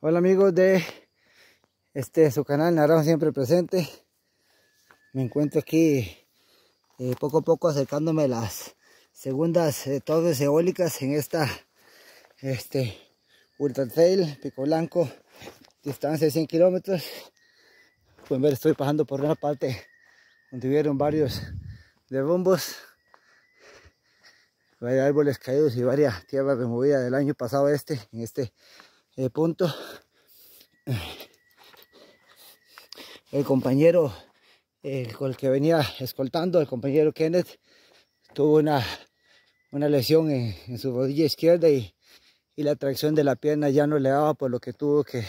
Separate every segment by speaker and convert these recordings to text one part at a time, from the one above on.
Speaker 1: Hola amigos de este su canal Naranjo Siempre Presente. Me encuentro aquí eh, poco a poco acercándome a las segundas eh, torres eólicas en esta este, Ultra Pico Blanco, distancia de 100 kilómetros. Pueden ver, estoy pasando por una parte donde hubieron varios bombos, varios árboles caídos y varias tierras removidas del año pasado este, en este punto El compañero con el que venía escoltando, el compañero Kenneth, tuvo una, una lesión en, su rodilla izquierda y, la tracción de la pierna ya no le daba, por lo que tuvo que,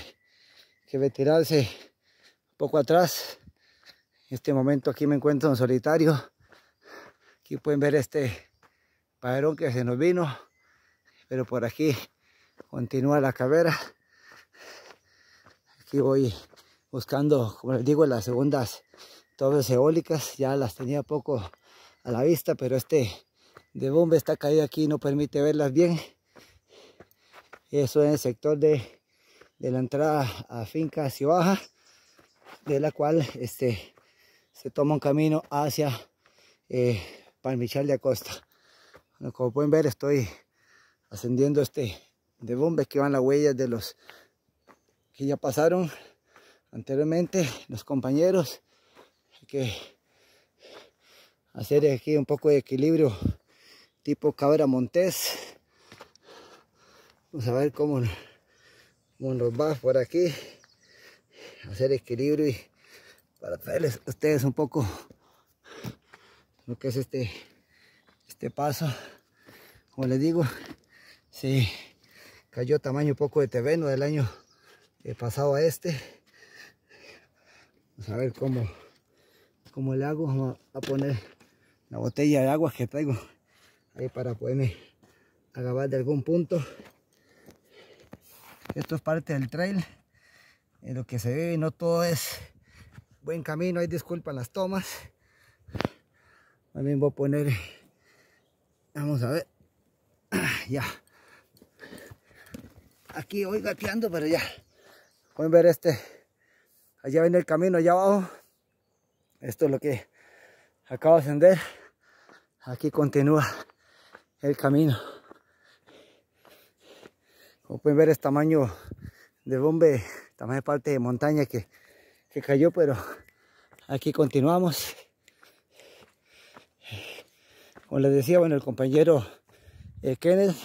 Speaker 1: que retirarse poco atrás. En este momento aquí me encuentro en solitario. Aquí pueden ver este padrón que se nos vino, pero por aquí continúa la carrera. Aquí voy buscando, como les digo, las segundas torres eólicas. Ya las tenía poco a la vista, pero este de bombe está caído aquí y no permite verlas bien. Eso es el sector de, la entrada a finca hacia baja, de la cual este, se toma un camino hacia eh, Palmichal de Acosta. como pueden ver, estoy ascendiendo este de bombas que van las huellas de los que ya pasaron anteriormente, los compañeros. Hay que hacer aquí un poco de equilibrio tipo cabra montés. Vamos a ver cómo, nos va por aquí. Hacer equilibrio y para traerles a ustedes un poco lo que es este, este paso. Como les digo, sí cayó tamaño poco de terreno del año eh, pasado a este Vamos a ver cómo, cómo le hago vamos a poner la botella de agua que traigo ahí para poderme agarrar de algún punto esto es parte del trail en lo que se ve no todo es buen camino hay disculpas las tomas también voy a poner vamos a ver ya aquí hoy gateando, pero ya. Pueden ver este, allá viene el camino, allá abajo. Esto es lo que acabo de ascender. Aquí continúa el camino. Como pueden ver, es tamaño de bombe, tamaño de parte de montaña que, cayó, pero aquí continuamos. Como les decía, bueno, el compañero eh, Kenneth,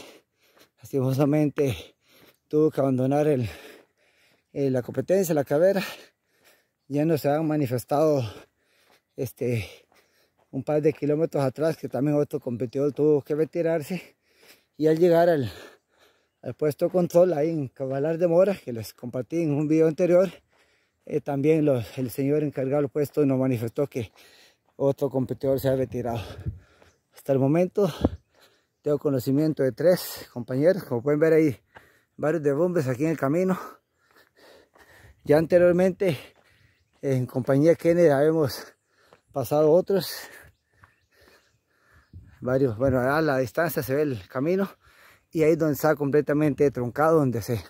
Speaker 1: tuvo que abandonar eh, la competencia, la cabera Ya no se han manifestado este, un par de kilómetros atrás que también otro competidor tuvo que retirarse. Y al llegar al, puesto puesto control ahí en Cabalar de Mora, que les compartí en un video anterior, eh, también el señor encargado del puesto nos manifestó que otro competidor se ha retirado. Hasta el momento tengo conocimiento de tres compañeros, como pueden ver ahí, varios bombes aquí en el camino. Ya anteriormente, en compañía de Kennedy, habíamos pasado otros. Varios, bueno, a la distancia se ve el camino y ahí donde está completamente truncado donde se,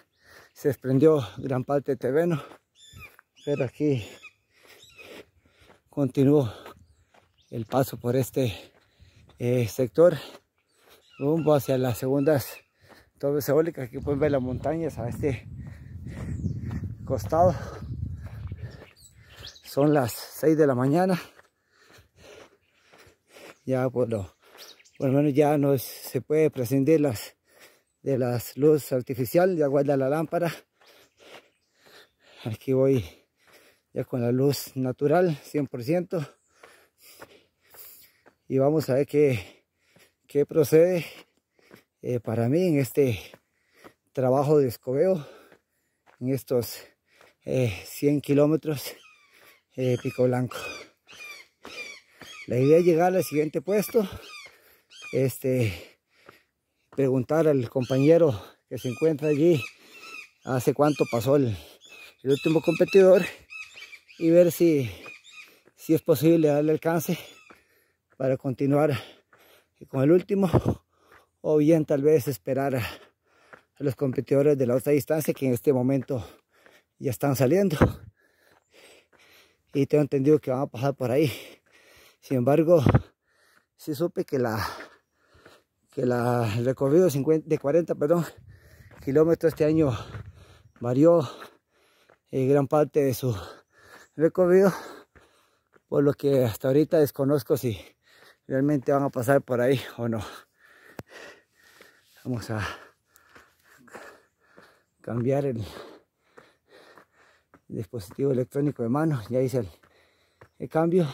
Speaker 1: se desprendió gran parte de terreno. Pero aquí continuó el paso por este eh, sector rumbo hacia las segundas torres eólicas, aquí pueden ver las montañas a este costado. Son las 6 de la mañana. Ya por menos ya no se puede prescindir las, de las luz artificial ya guarda la lámpara. Aquí voy ya con la luz natural 100% y vamos a ver qué, qué procede eh, para mí en este trabajo de escobeo, en estos 100 eh, kilómetros de eh, Pico Blanco. La idea es llegar al siguiente puesto, este, preguntar al compañero que se encuentra allí hace cuánto pasó el, el último competidor y ver si, si es posible darle alcance para continuar con el último o bien tal vez esperar a los competidores de la otra distancia que en este momento ya están saliendo y tengo entendido que van a pasar por ahí sin embargo sí supe que la que el recorrido de, 50, 40 perdón, kilómetros este año varió eh, gran parte de su recorrido por lo que hasta ahorita desconozco si realmente van a pasar por ahí o no Vamos a cambiar el dispositivo electrónico de mano. Ya hice el, cambio.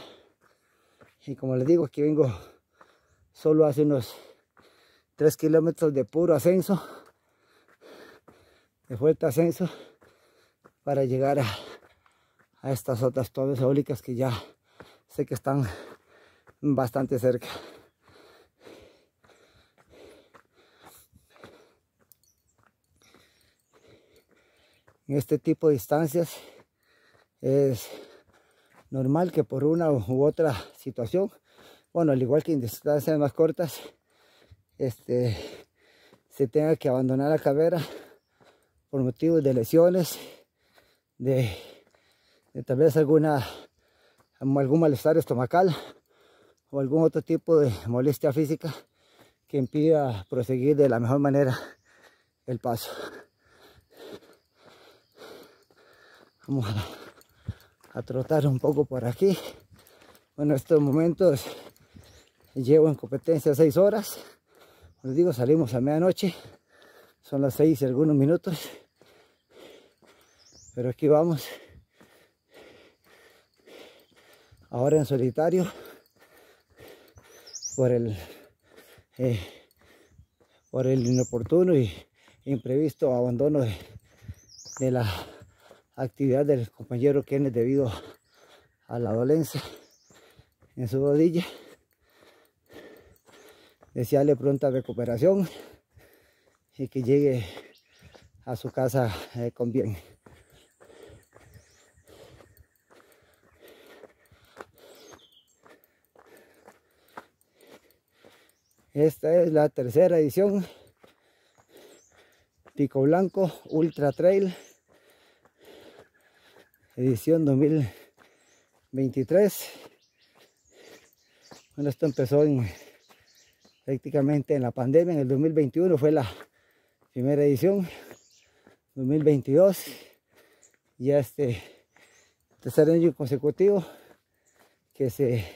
Speaker 1: Y como les digo, aquí vengo solo hace unos 3 kilómetros de puro ascenso, de fuerte ascenso, para llegar a, estas otras torres eólicas que ya sé que están bastante cerca. en este tipo de distancias es normal que por una u otra situación, bueno, al igual que en distancias más cortas, este, se tenga que abandonar la carrera por motivos de lesiones, de, de tal vez alguna, algún malestar estomacal o algún otro tipo de molestia física que impida proseguir de la mejor manera el paso. Vamos a, trotar un poco por aquí. Bueno, en estos momentos llevo en competencia seis horas. Les digo, salimos a medianoche. Son las seis y algunos minutos. Pero aquí vamos. Ahora en solitario. Por el, eh, por el inoportuno y imprevisto abandono de, de la actividad del compañero Quienes debido a la dolencia en su rodilla. Desearle pronta recuperación y que llegue a su casa eh, con bien. Esta es la tercera edición Pico Blanco Ultra Trail edición 2023. Bueno, esto empezó prácticamente en la pandemia, en el 2021 fue la primera edición, 2022, ya este tercer año consecutivo que se,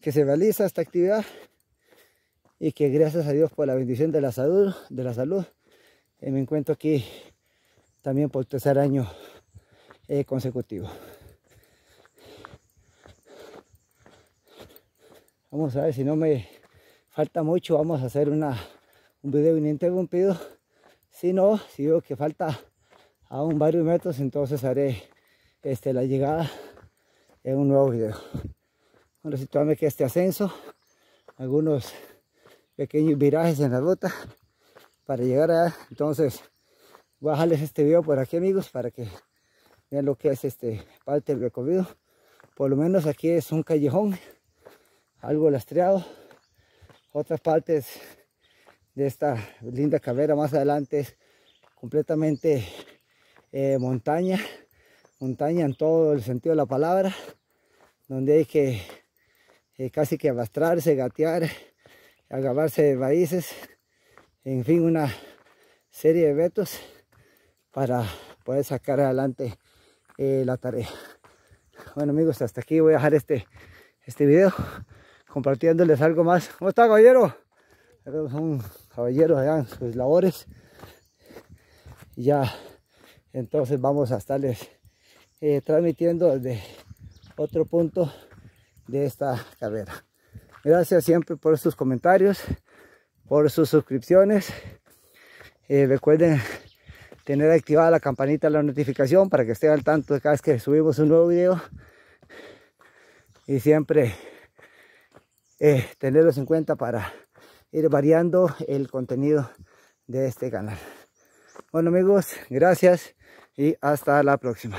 Speaker 1: que se realiza esta actividad y que gracias a Dios por la bendición de la salud, de la salud, eh, me encuentro aquí también por tercer año eh, consecutivo Vamos a ver si no me falta mucho. Vamos a hacer una, un video ininterrumpido. Si no, si veo que falta aún varios metros, entonces haré este, la llegada en un nuevo video. Bueno, situarme que este ascenso, algunos pequeños virajes en la ruta para llegar a entonces voy a dejarles este video por aquí amigos para que Vean lo que es este parte del recorrido. Por lo menos aquí es un callejón, algo lastreado. Otras partes de esta linda carrera más adelante es completamente eh, montaña, montaña en todo el sentido de la palabra, donde hay que eh, casi que arrastrarse, gatear, agarrarse de raíces, en fin, una serie de vetos. para poder sacar adelante eh, la tarea. Bueno amigos, hasta aquí voy a dejar este, este video compartiéndoles algo más. ¿Cómo está caballero? Son caballero allá en sus labores. Y ya entonces vamos a estarles eh, transmitiendo desde otro punto de esta carrera. Gracias siempre por sus comentarios, por sus suscripciones. Eh, recuerden tener activada la campanita de la notificación para que estén al tanto de cada vez que subimos un nuevo video. Y siempre eh, tenerlos en cuenta para ir variando el contenido de este canal. Bueno amigos, gracias y hasta la próxima.